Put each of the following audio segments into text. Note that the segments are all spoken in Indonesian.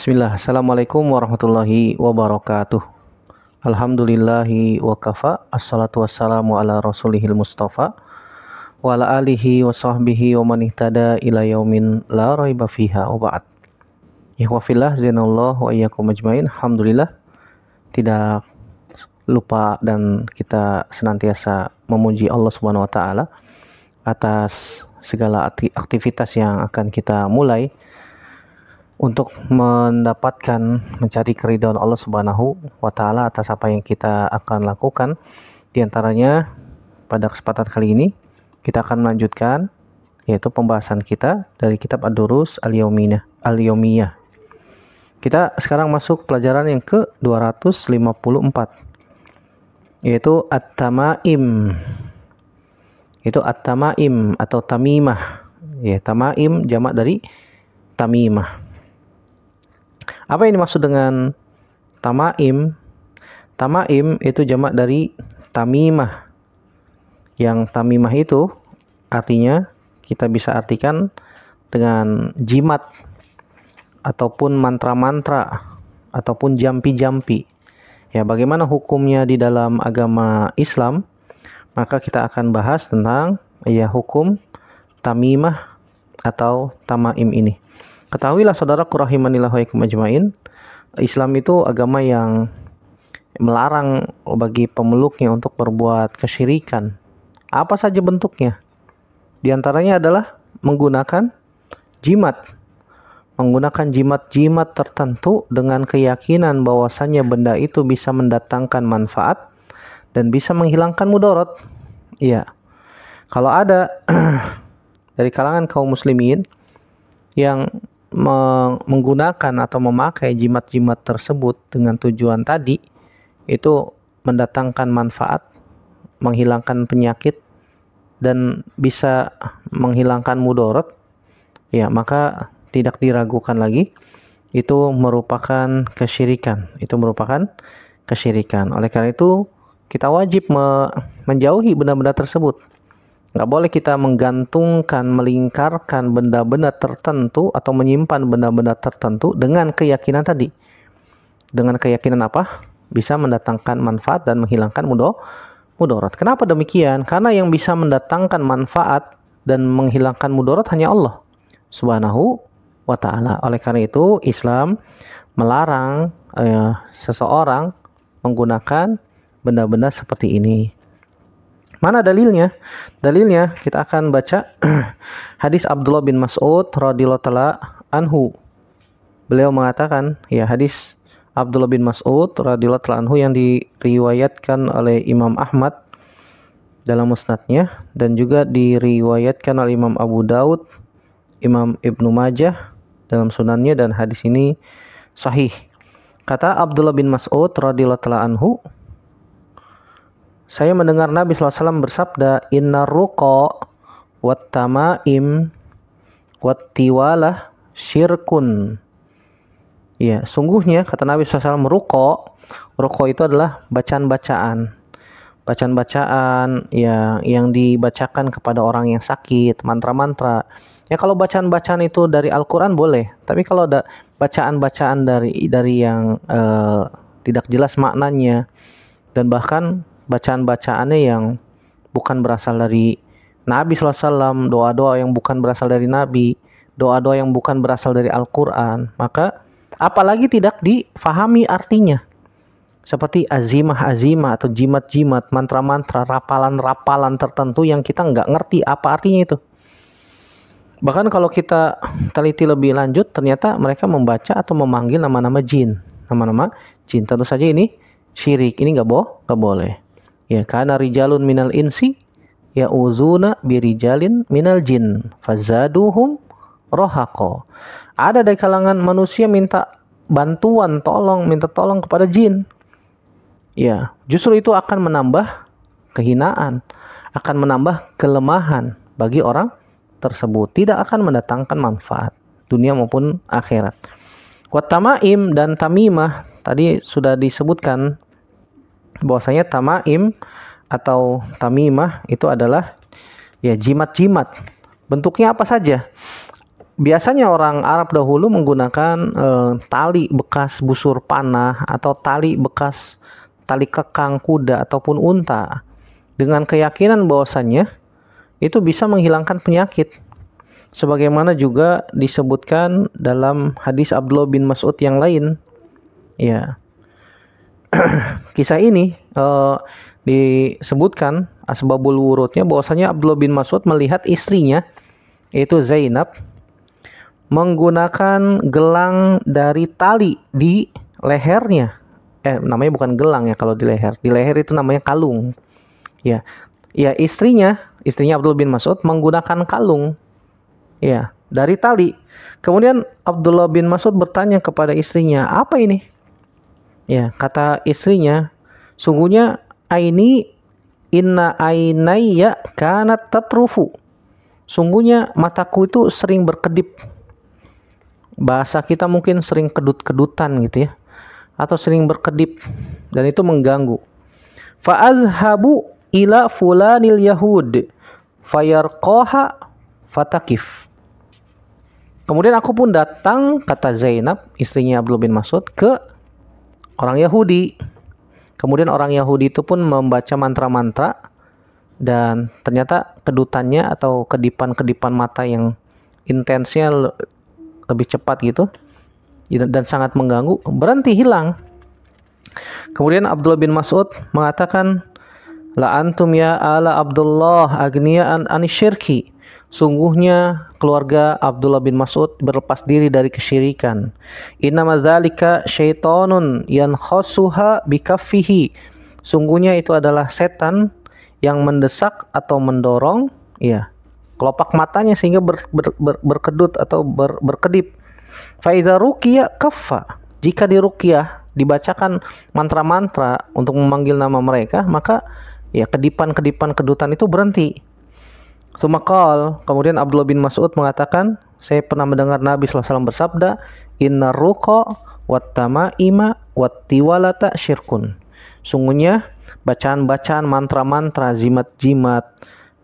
Bismillah, Assalamualaikum warahmatullahi wabarakatuh Alhamdulillahi wa kafa Assalatu wassalamu ala rasulihil mustafa Wa ala alihi wa sahbihi wa manihtada ila yaumin la raiba fiha wa ba'd Ikhwafillah, zinallah wa iyakum ajmain Alhamdulillah Tidak lupa dan kita senantiasa memuji Allah subhanahu wa ta'ala Atas segala aktivitas yang akan kita mulai untuk mendapatkan mencari keridhaan Allah Subhanahu wa taala atas apa yang kita akan lakukan. Di antaranya pada kesempatan kali ini kita akan melanjutkan yaitu pembahasan kita dari kitab Ad-Durus al Kita sekarang masuk pelajaran yang ke-254 yaitu At-Tamaim. Itu At-Tamaim atau Tamimah. Ya, Tamaim jamak dari Tamimah. Apa ini dimaksud dengan tamaim? Tamaim itu jamak dari tamimah. Yang tamimah itu artinya kita bisa artikan dengan jimat ataupun mantra-mantra ataupun jampi-jampi. Ya, bagaimana hukumnya di dalam agama Islam? Maka kita akan bahas tentang ya hukum tamimah atau tamaim ini. Ketahuilah saudara kurahimanillah kemajmain Islam itu agama yang melarang bagi pemeluknya untuk berbuat kesyirikan. Apa saja bentuknya? Di antaranya adalah menggunakan jimat. Menggunakan jimat-jimat tertentu dengan keyakinan bahwasannya benda itu bisa mendatangkan manfaat dan bisa menghilangkan mudorot. Iya. Kalau ada dari kalangan kaum muslimin yang menggunakan atau memakai jimat-jimat tersebut dengan tujuan tadi itu mendatangkan manfaat, menghilangkan penyakit dan bisa menghilangkan mudorot, ya maka tidak diragukan lagi itu merupakan kesyirikan. Itu merupakan kesyirikan. Oleh karena itu kita wajib menjauhi benda-benda tersebut. Nggak boleh kita menggantungkan, melingkarkan benda-benda tertentu atau menyimpan benda-benda tertentu dengan keyakinan tadi. Dengan keyakinan apa? Bisa mendatangkan manfaat dan menghilangkan mudor mudorot. Kenapa demikian? Karena yang bisa mendatangkan manfaat dan menghilangkan mudorot hanya Allah Subhanahu wa taala. Oleh karena itu, Islam melarang eh, seseorang menggunakan benda-benda seperti ini. Mana dalilnya? Dalilnya kita akan baca hadis Abdullah bin Mas'ud radhiyallahu taala anhu. Beliau mengatakan, ya hadis Abdullah bin Mas'ud radhiyallahu taala anhu yang diriwayatkan oleh Imam Ahmad dalam musnadnya dan juga diriwayatkan oleh Imam Abu Daud, Imam Ibnu Majah dalam sunannya dan hadis ini sahih. Kata Abdullah bin Mas'ud radhiyallahu taala anhu, saya mendengar Nabi SAW bersabda, Inna ruqa wat tamaim wat tiwalah syirkun. Ya, sungguhnya kata Nabi SAW ruqa ruko itu adalah bacaan-bacaan. Bacaan-bacaan yang yang dibacakan kepada orang yang sakit, mantra-mantra. Ya kalau bacaan-bacaan itu dari Al-Qur'an boleh, tapi kalau ada bacaan-bacaan dari dari yang eh, tidak jelas maknanya dan bahkan bacaan-bacaannya yang bukan berasal dari Nabi SAW, doa-doa yang bukan berasal dari Nabi, doa-doa yang bukan berasal dari Al-Quran, maka apalagi tidak difahami artinya. Seperti azimah-azimah atau jimat-jimat, mantra-mantra, rapalan-rapalan tertentu yang kita nggak ngerti apa artinya itu. Bahkan kalau kita teliti lebih lanjut, ternyata mereka membaca atau memanggil nama-nama jin. Nama-nama jin. Tentu saja ini syirik. Ini nggak boh, nggak boleh ya karena rijalun minal insi ya uzuna birijalin minal jin fazaduhum rohako ada dari kalangan manusia minta bantuan tolong minta tolong kepada jin ya justru itu akan menambah kehinaan akan menambah kelemahan bagi orang tersebut tidak akan mendatangkan manfaat dunia maupun akhirat. Watamaim dan tamimah tadi sudah disebutkan bahwasanya tamaim atau tamimah itu adalah ya jimat-jimat. Bentuknya apa saja? Biasanya orang Arab dahulu menggunakan e, tali bekas busur panah atau tali bekas tali kekang kuda ataupun unta dengan keyakinan bahwasanya itu bisa menghilangkan penyakit. Sebagaimana juga disebutkan dalam hadis Abdullah bin Mas'ud yang lain. Ya. kisah ini uh, disebutkan asbabul ah, wurudnya bahwasanya Abdullah bin Mas'ud melihat istrinya yaitu Zainab menggunakan gelang dari tali di lehernya. Eh namanya bukan gelang ya kalau di leher. Di leher itu namanya kalung. Ya. Ya istrinya, istrinya Abdullah bin Mas'ud menggunakan kalung. Ya, dari tali. Kemudian Abdullah bin Mas'ud bertanya kepada istrinya, "Apa ini?" Ya, kata istrinya, sungguhnya aini inna ainaya karena tetrufu. Sungguhnya mataku itu sering berkedip. Bahasa kita mungkin sering kedut-kedutan gitu ya. Atau sering berkedip dan itu mengganggu. Fa'azhabu ila fulanil yahud fayarqaha fatakif. Kemudian aku pun datang kata Zainab istrinya Abdul bin Mas'ud ke orang Yahudi. Kemudian orang Yahudi itu pun membaca mantra-mantra dan ternyata kedutannya atau kedipan-kedipan mata yang intensnya lebih cepat gitu dan sangat mengganggu berhenti hilang. Kemudian Abdullah bin Mas'ud mengatakan la antum ya ala Abdullah agniaan anisyirki Sungguhnya keluarga Abdullah bin Mas'ud berlepas diri dari kesyirikan. Inna zalika syaitonun yan khosuha bikafihi. Sungguhnya itu adalah setan yang mendesak atau mendorong ya kelopak matanya sehingga ber, ber, ber, berkedut atau ber, berkedip. Faiza ruqya kaffa. Jika di rukiah dibacakan mantra-mantra untuk memanggil nama mereka, maka ya kedipan-kedipan kedutan itu berhenti Sumakal, kemudian Abdullah bin Mas'ud mengatakan, saya pernah mendengar Nabi SAW bersabda, Inna ruko wattama ima wattiwalata syirkun. Sungguhnya bacaan-bacaan mantra-mantra, jimat-jimat,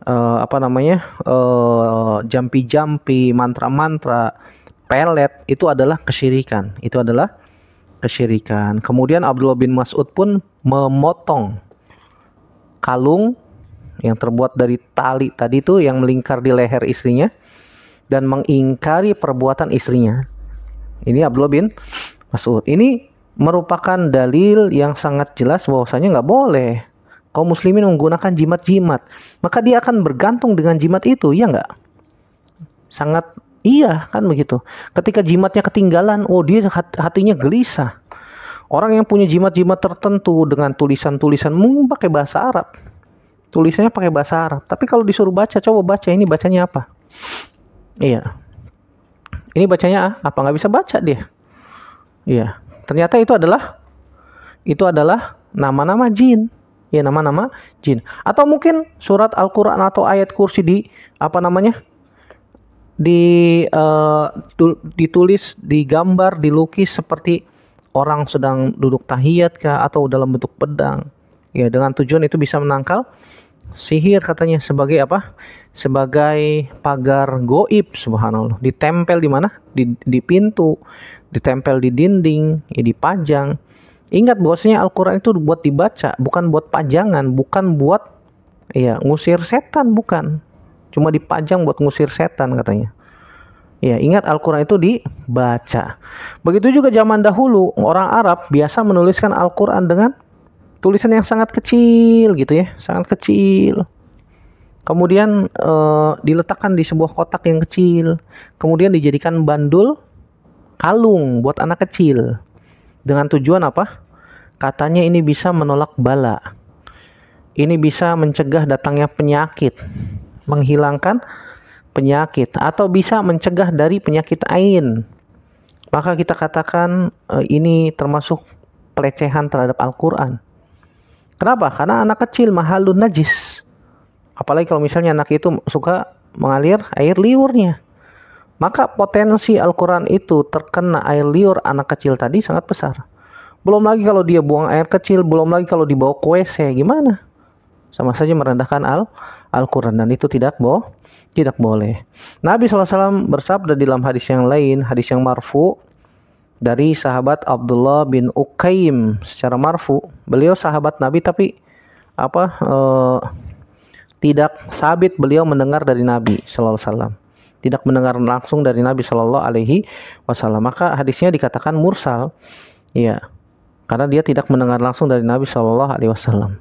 uh, apa namanya, uh, jampi-jampi, mantra-mantra, pelet, itu adalah kesyirikan. Itu adalah kesyirikan. Kemudian Abdullah bin Mas'ud pun memotong kalung yang terbuat dari tali tadi itu yang melingkar di leher istrinya dan mengingkari perbuatan istrinya. Ini Abdullah bin Mas'ud. Ini merupakan dalil yang sangat jelas bahwasanya nggak boleh kaum muslimin menggunakan jimat-jimat. Maka dia akan bergantung dengan jimat itu, ya nggak? Sangat iya kan begitu. Ketika jimatnya ketinggalan, oh dia hatinya gelisah. Orang yang punya jimat-jimat tertentu dengan tulisan-tulisan mungkin pakai bahasa Arab tulisannya pakai bahasa Arab tapi kalau disuruh baca coba baca ini bacanya apa iya ini bacanya apa nggak bisa baca dia iya ternyata itu adalah itu adalah nama-nama jin ya nama-nama jin atau mungkin surat Al-Qur'an atau ayat kursi di apa namanya di uh, ditulis digambar dilukis seperti orang sedang duduk tahiyat kah atau dalam bentuk pedang ya dengan tujuan itu bisa menangkal sihir katanya sebagai apa? Sebagai pagar goib subhanallah. Ditempel di mana? Di, di pintu, ditempel di dinding, ya dipajang. Ingat bahwasanya Al-Qur'an itu buat dibaca, bukan buat pajangan, bukan buat ya ngusir setan bukan. Cuma dipajang buat ngusir setan katanya. Ya, ingat Al-Qur'an itu dibaca. Begitu juga zaman dahulu orang Arab biasa menuliskan Al-Qur'an dengan tulisan yang sangat kecil gitu ya, sangat kecil. Kemudian e, diletakkan di sebuah kotak yang kecil, kemudian dijadikan bandul kalung buat anak kecil. Dengan tujuan apa? Katanya ini bisa menolak bala. Ini bisa mencegah datangnya penyakit, menghilangkan penyakit atau bisa mencegah dari penyakit ain. Maka kita katakan e, ini termasuk pelecehan terhadap Al-Qur'an. Kenapa? Karena anak kecil mahalun najis. Apalagi kalau misalnya anak itu suka mengalir air liurnya. Maka potensi Al-Quran itu terkena air liur anak kecil tadi sangat besar. Belum lagi kalau dia buang air kecil, belum lagi kalau dibawa ke WC, gimana? Sama saja merendahkan Al Al-Quran dan itu tidak boh, tidak boleh. Nabi SAW bersabda dalam hadis yang lain, hadis yang marfu, dari sahabat Abdullah bin Uqaim secara marfu. Beliau sahabat Nabi tapi apa eh, tidak sabit beliau mendengar dari Nabi Shallallahu alaihi wasallam. Tidak mendengar langsung dari Nabi Shallallahu alaihi wasallam. Maka hadisnya dikatakan mursal. ya, Karena dia tidak mendengar langsung dari Nabi Shallallahu alaihi wasallam.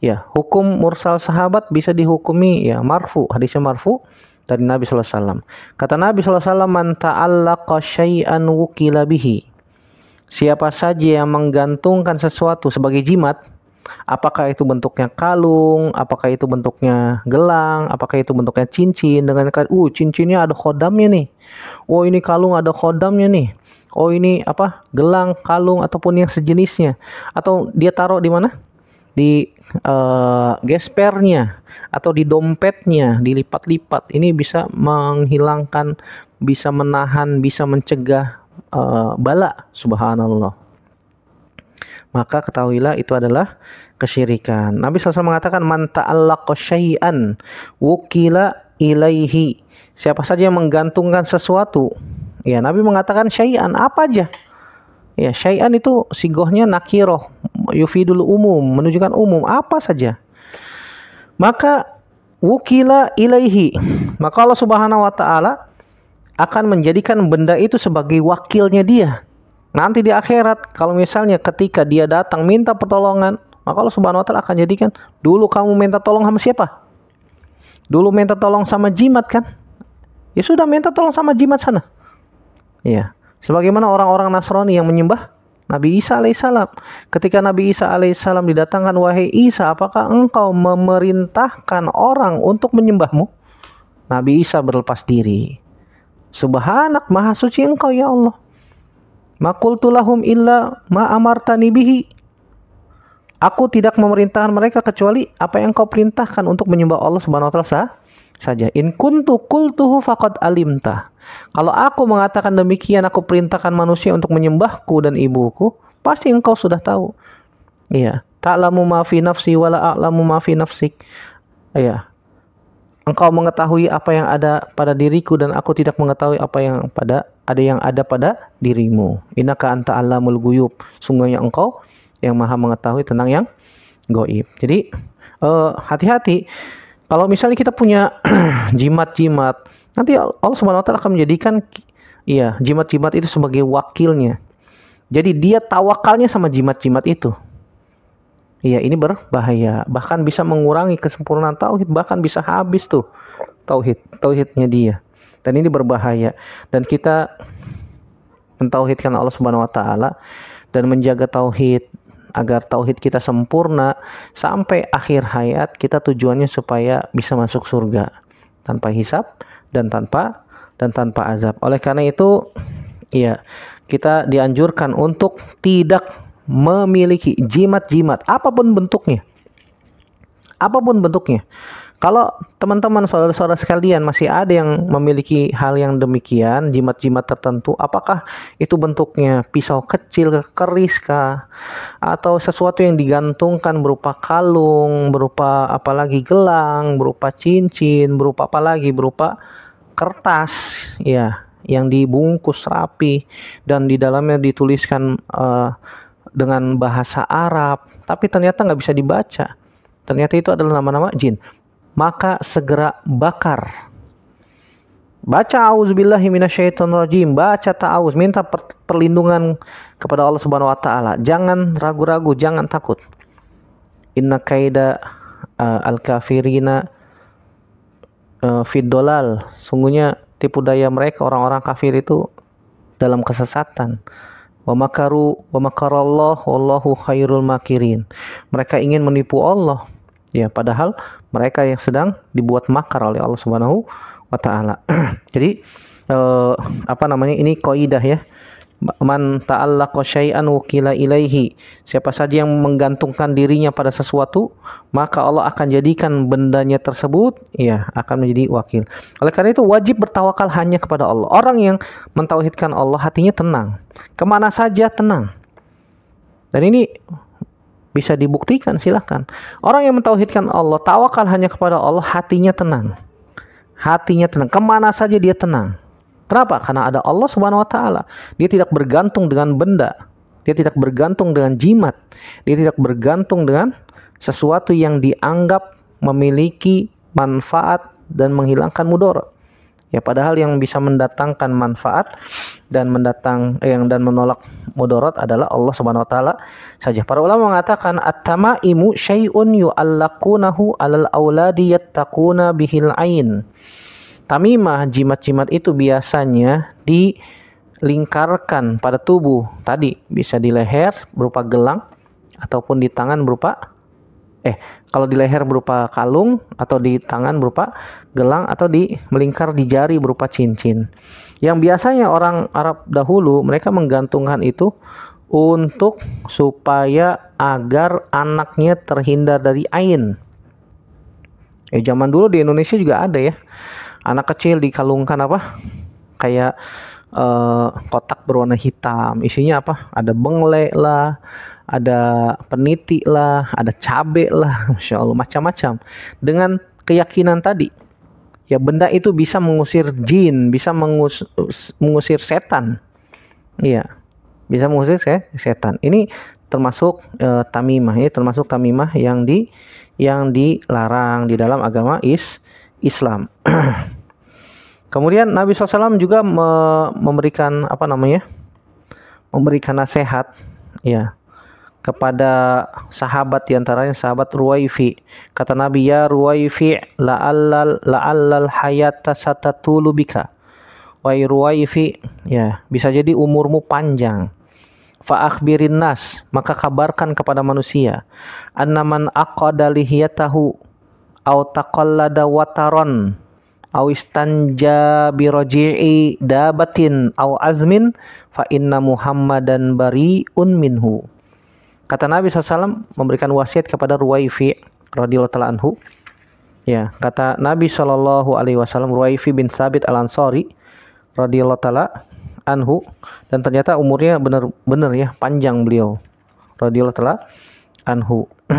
Ya, hukum mursal sahabat bisa dihukumi ya marfu, hadisnya marfu dari Nabi sallallahu alaihi wasallam. Kata Nabi sallallahu alaihi wasallam, "Man ta'allaqa syai'an wukila bihi." Siapa saja yang menggantungkan sesuatu sebagai jimat, apakah itu bentuknya kalung, apakah itu bentuknya gelang, apakah itu bentuknya cincin dengan uh cincinnya ada khodamnya nih. Oh ini kalung ada khodamnya nih. Oh ini apa? Gelang, kalung ataupun yang sejenisnya. Atau dia taruh di mana? di uh, gespernya atau di dompetnya dilipat-lipat ini bisa menghilangkan bisa menahan bisa mencegah uh, bala subhanallah maka ketahuilah itu adalah kesyirikan Nabi SAW mengatakan man ta'allaqa syai'an wukila ilaihi siapa saja yang menggantungkan sesuatu ya Nabi mengatakan syai'an apa aja ya syai'an itu sigohnya nakiroh yufidul umum menunjukkan umum apa saja maka wukila ilaihi maka Allah Subhanahu wa taala akan menjadikan benda itu sebagai wakilnya dia nanti di akhirat kalau misalnya ketika dia datang minta pertolongan maka Allah Subhanahu wa taala akan jadikan dulu kamu minta tolong sama siapa dulu minta tolong sama jimat kan ya sudah minta tolong sama jimat sana ya sebagaimana orang-orang Nasrani yang menyembah Nabi Isa alaihissalam. Ketika Nabi Isa alaihissalam didatangkan, wahai Isa, apakah engkau memerintahkan orang untuk menyembahmu? Nabi Isa berlepas diri. Subhanak maha suci engkau ya Allah. Makultulahum illa ma bihi. Aku tidak memerintahkan mereka kecuali apa yang kau perintahkan untuk menyembah Allah Subhanahu wa taala saja. In kuntu kultuhu faqad alimta. Kalau aku mengatakan demikian, aku perintahkan manusia untuk menyembahku dan ibuku, pasti engkau sudah tahu. Iya, Taklamu maafin nafsi wala a'lamu ma nafsik. Iya. Engkau mengetahui apa yang ada pada diriku dan aku tidak mengetahui apa yang pada ada yang ada pada dirimu. Inaka anta alamul guyub. Sungguhnya engkau yang maha mengetahui tentang yang goib. Jadi eh, hati-hati. Uh, hati -hati kalau misalnya kita punya jimat-jimat, nanti Allah Subhanahu wa taala akan menjadikan iya, jimat-jimat itu sebagai wakilnya. Jadi dia tawakalnya sama jimat-jimat itu. Iya, ini berbahaya. Bahkan bisa mengurangi kesempurnaan tauhid, bahkan bisa habis tuh tauhid, tauhidnya dia. Dan ini berbahaya. Dan kita mentauhidkan Allah Subhanahu wa taala dan menjaga tauhid agar tauhid kita sempurna sampai akhir hayat kita tujuannya supaya bisa masuk surga tanpa hisap dan tanpa dan tanpa azab. Oleh karena itu, ya kita dianjurkan untuk tidak memiliki jimat-jimat apapun bentuknya. Apapun bentuknya. Kalau teman-teman saudara-saudara sekalian masih ada yang memiliki hal yang demikian, jimat-jimat tertentu, apakah itu bentuknya pisau kecil, keris kah? Atau sesuatu yang digantungkan berupa kalung, berupa apalagi gelang, berupa cincin, berupa apalagi, berupa kertas, ya, yang dibungkus rapi dan di dalamnya dituliskan uh, dengan bahasa Arab, tapi ternyata nggak bisa dibaca. Ternyata itu adalah nama-nama jin maka segera bakar. Baca auzubillahi minasyaitonirrajim, baca ta'awuz, minta perlindungan kepada Allah Subhanahu wa taala. Jangan ragu-ragu, jangan takut. Inna kaida uh, al-kafirina uh, fidolal. Sungguhnya tipu daya mereka orang-orang kafir itu dalam kesesatan. Wa makaru wa makarallahu wallahu khairul makirin. Mereka ingin menipu Allah. Ya, padahal mereka yang sedang dibuat makar oleh Allah Subhanahu wa taala. Jadi eh, apa namanya ini kaidah ya. Man ta'allaqa syai'an wukila ilaihi. Siapa saja yang menggantungkan dirinya pada sesuatu, maka Allah akan jadikan bendanya tersebut ya akan menjadi wakil. Oleh karena itu wajib bertawakal hanya kepada Allah. Orang yang mentauhidkan Allah hatinya tenang. Kemana saja tenang. Dan ini bisa dibuktikan silahkan orang yang mentauhidkan Allah tawakal hanya kepada Allah hatinya tenang hatinya tenang kemana saja dia tenang kenapa karena ada Allah subhanahu wa taala dia tidak bergantung dengan benda dia tidak bergantung dengan jimat dia tidak bergantung dengan sesuatu yang dianggap memiliki manfaat dan menghilangkan mudor. ya padahal yang bisa mendatangkan manfaat dan mendatang eh, yang eh, dan menolak mudorot adalah Allah Subhanahu wa taala saja. Para ulama mengatakan at-tamaimu syai'un yu'allaqunahu 'alal auladi yattaquna bihil ain. Tamimah jimat-jimat itu biasanya dilingkarkan pada tubuh. Tadi bisa di leher berupa gelang ataupun di tangan berupa eh kalau di leher berupa kalung atau di tangan berupa gelang atau di melingkar di jari berupa cincin. Yang biasanya orang Arab dahulu mereka menggantungkan itu untuk supaya agar anaknya terhindar dari ain. Eh, zaman dulu di Indonesia juga ada ya. Anak kecil dikalungkan apa? Kayak eh, kotak berwarna hitam. Isinya apa? Ada benglek lah, ada peniti lah, ada cabe lah, masya Allah macam-macam. Dengan keyakinan tadi, ya benda itu bisa mengusir jin, bisa mengus, mengusir setan, iya, bisa mengusir setan. Ini termasuk e, tamimah, ini ya, termasuk tamimah yang di yang dilarang di dalam agama is Islam. Kemudian Nabi SAW juga me memberikan apa namanya, memberikan nasihat, ya kepada sahabat diantaranya sahabat Ruwaifi. Kata Nabi, ya Ruwaifi, la'allal la'allal hayata satatulu bika. Wai Ruwaifi, ya bisa jadi umurmu panjang. fa akhbirin nas, maka kabarkan kepada manusia. Annaman aqada lihiyatahu au taqallada wataron au istanja biroji'i dabatin au azmin fa inna muhammadan bari'un minhu Kata Nabi SAW memberikan wasiat kepada Ruwaifi radhiyallahu taala anhu. Ya, kata Nabi Shallallahu alaihi wasallam Ruwaifi bin Sabit Al-Ansari radhiyallahu taala anhu dan ternyata umurnya benar-benar ya panjang beliau radhiyallahu taala anhu.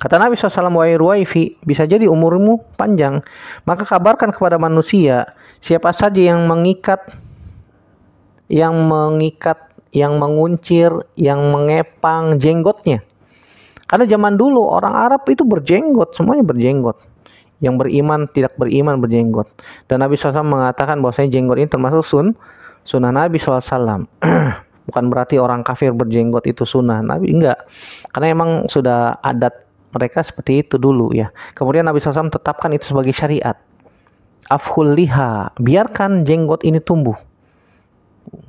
Kata Nabi SAW, Wahai Ruwaifi, bisa jadi umurmu panjang. Maka kabarkan kepada manusia, siapa saja yang mengikat, yang mengikat yang menguncir, yang mengepang jenggotnya. Karena zaman dulu orang Arab itu berjenggot, semuanya berjenggot. Yang beriman tidak beriman berjenggot. Dan Nabi SAW mengatakan bahwasanya jenggot ini termasuk sun, sunnah Nabi SAW. Bukan berarti orang kafir berjenggot itu sunnah Nabi, enggak. Karena emang sudah adat mereka seperti itu dulu ya. Kemudian Nabi SAW tetapkan itu sebagai syariat. Afhul liha, biarkan jenggot ini tumbuh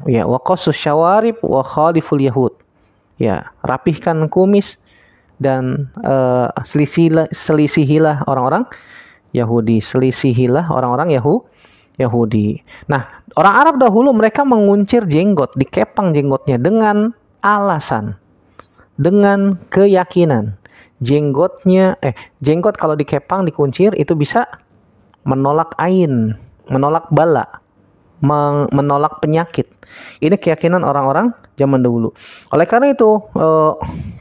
ya wa syawarib wa khaliful yahud ya rapihkan kumis dan uh, selisihilah, selisihilah orang-orang Yahudi selisihilah orang-orang Yahu Yahudi nah orang Arab dahulu mereka menguncir jenggot dikepang jenggotnya dengan alasan dengan keyakinan jenggotnya eh jenggot kalau dikepang dikuncir itu bisa menolak ain menolak bala menolak penyakit. Ini keyakinan orang-orang zaman dulu. Oleh karena itu, e,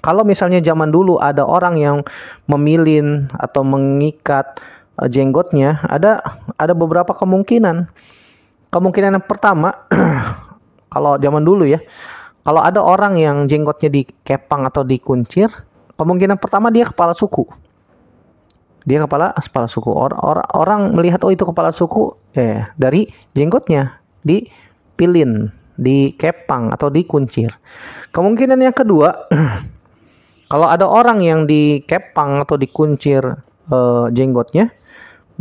kalau misalnya zaman dulu ada orang yang memilin atau mengikat eh, jenggotnya, ada ada beberapa kemungkinan. Kemungkinan yang pertama, kalau zaman dulu ya, kalau ada orang yang jenggotnya dikepang atau dikuncir, kemungkinan pertama dia kepala suku dia kepala kepala suku or, or, orang melihat oh itu kepala suku eh dari jenggotnya dipilin kepang atau dikuncir kemungkinan yang kedua kalau ada orang yang di kepang atau dikuncir eh, jenggotnya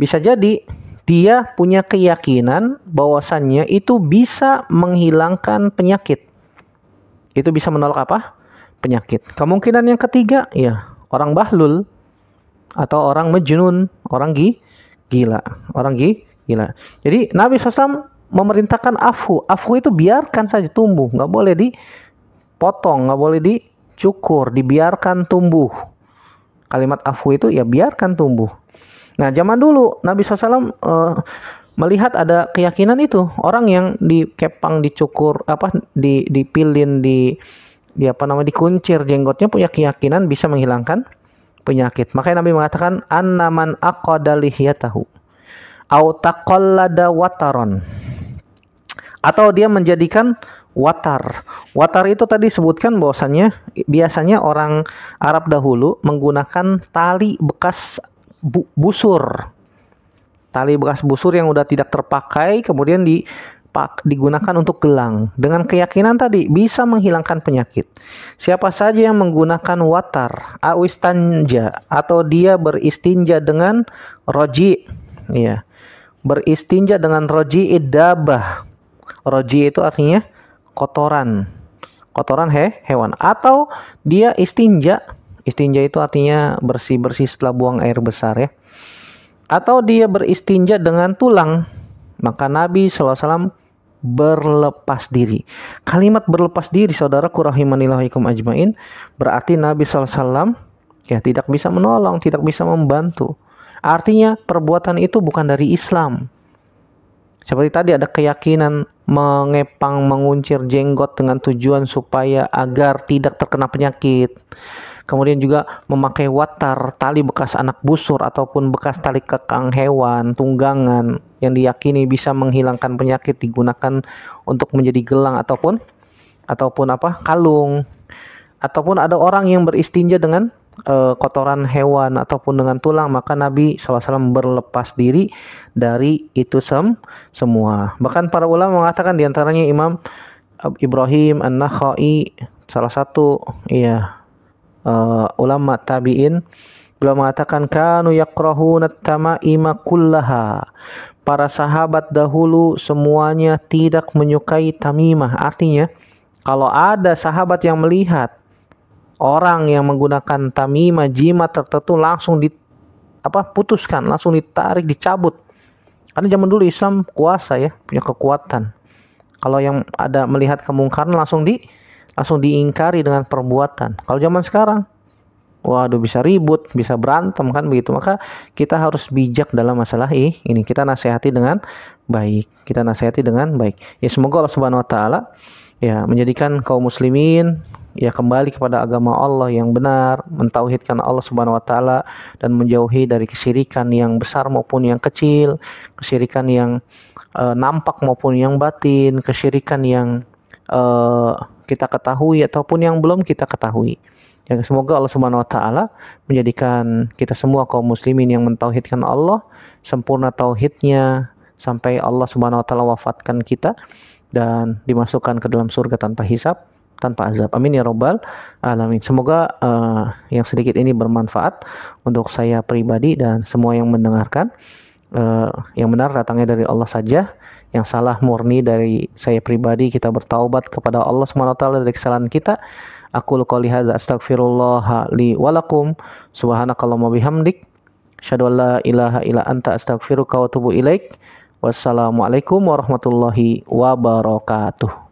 bisa jadi dia punya keyakinan bahwasannya itu bisa menghilangkan penyakit itu bisa menolak apa penyakit kemungkinan yang ketiga ya orang bahlul atau orang mejnun, orang gi, gila, orang gi, gila. Jadi Nabi SAW memerintahkan afu. Afu itu biarkan saja tumbuh, nggak boleh dipotong, nggak boleh dicukur, dibiarkan tumbuh. Kalimat afu itu ya biarkan tumbuh. Nah zaman dulu Nabi SAW uh, eh, melihat ada keyakinan itu orang yang dikepang, dicukur, apa di dipilin, di di apa namanya dikuncir jenggotnya punya keyakinan bisa menghilangkan penyakit. Makanya Nabi mengatakan annaman aqada lihyatahu au taqallada wataron. Atau dia menjadikan watar. Watar itu tadi sebutkan bahwasanya biasanya orang Arab dahulu menggunakan tali bekas bu busur. Tali bekas busur yang udah tidak terpakai kemudian di pak digunakan untuk gelang. Dengan keyakinan tadi bisa menghilangkan penyakit. Siapa saja yang menggunakan watar, awistanja atau dia beristinja dengan roji, ya. Beristinja dengan roji idabah. Roji itu artinya kotoran. Kotoran he, hewan atau dia istinja. Istinja itu artinya bersih-bersih setelah buang air besar ya. Atau dia beristinja dengan tulang. Maka Nabi SAW berlepas diri. Kalimat berlepas diri saudara kurahimanillahikum ajmain berarti Nabi SAW ya tidak bisa menolong, tidak bisa membantu. Artinya perbuatan itu bukan dari Islam. Seperti tadi ada keyakinan mengepang menguncir jenggot dengan tujuan supaya agar tidak terkena penyakit. Kemudian juga memakai watar, tali bekas anak busur ataupun bekas tali kekang hewan, tunggangan yang diyakini bisa menghilangkan penyakit digunakan untuk menjadi gelang ataupun ataupun apa? kalung. Ataupun ada orang yang beristinja dengan e, kotoran hewan ataupun dengan tulang, maka Nabi SAW berlepas diri dari itu sem semua. Bahkan para ulama mengatakan diantaranya Imam Ibrahim An-Nakhai salah satu iya uh, ulama tabi'in beliau mengatakan kanu yakrahuna tamaima kullaha para sahabat dahulu semuanya tidak menyukai tamimah artinya kalau ada sahabat yang melihat orang yang menggunakan tamimah jimat tertentu langsung di apa putuskan langsung ditarik dicabut karena zaman dulu Islam kuasa ya punya kekuatan kalau yang ada melihat kemungkaran langsung di langsung diingkari dengan perbuatan. Kalau zaman sekarang, waduh bisa ribut, bisa berantem kan begitu. Maka kita harus bijak dalam masalah ini. Kita nasihati dengan baik. Kita nasihati dengan baik. Ya semoga Allah Subhanahu wa taala ya menjadikan kaum muslimin ya kembali kepada agama Allah yang benar, mentauhidkan Allah Subhanahu wa taala dan menjauhi dari kesirikan yang besar maupun yang kecil, kesirikan yang e, nampak maupun yang batin, kesirikan yang uh, kita ketahui ataupun yang belum kita ketahui. Ya, semoga Allah Subhanahu wa taala menjadikan kita semua kaum muslimin yang mentauhidkan Allah sempurna tauhidnya sampai Allah Subhanahu wa taala wafatkan kita dan dimasukkan ke dalam surga tanpa hisap, tanpa azab. Amin ya robbal alamin. Semoga uh, yang sedikit ini bermanfaat untuk saya pribadi dan semua yang mendengarkan. Uh, yang benar datangnya dari Allah saja yang salah murni dari saya pribadi kita bertaubat kepada Allah Subhanahu Wa Taala dari kesalahan kita aku qouli hadza astagfirullah li wa lakum subhanakallahumma bihamdik syadu la ilaha illa anta astaghfiruka wa atubu ilaik alaikum warahmatullahi wabarakatuh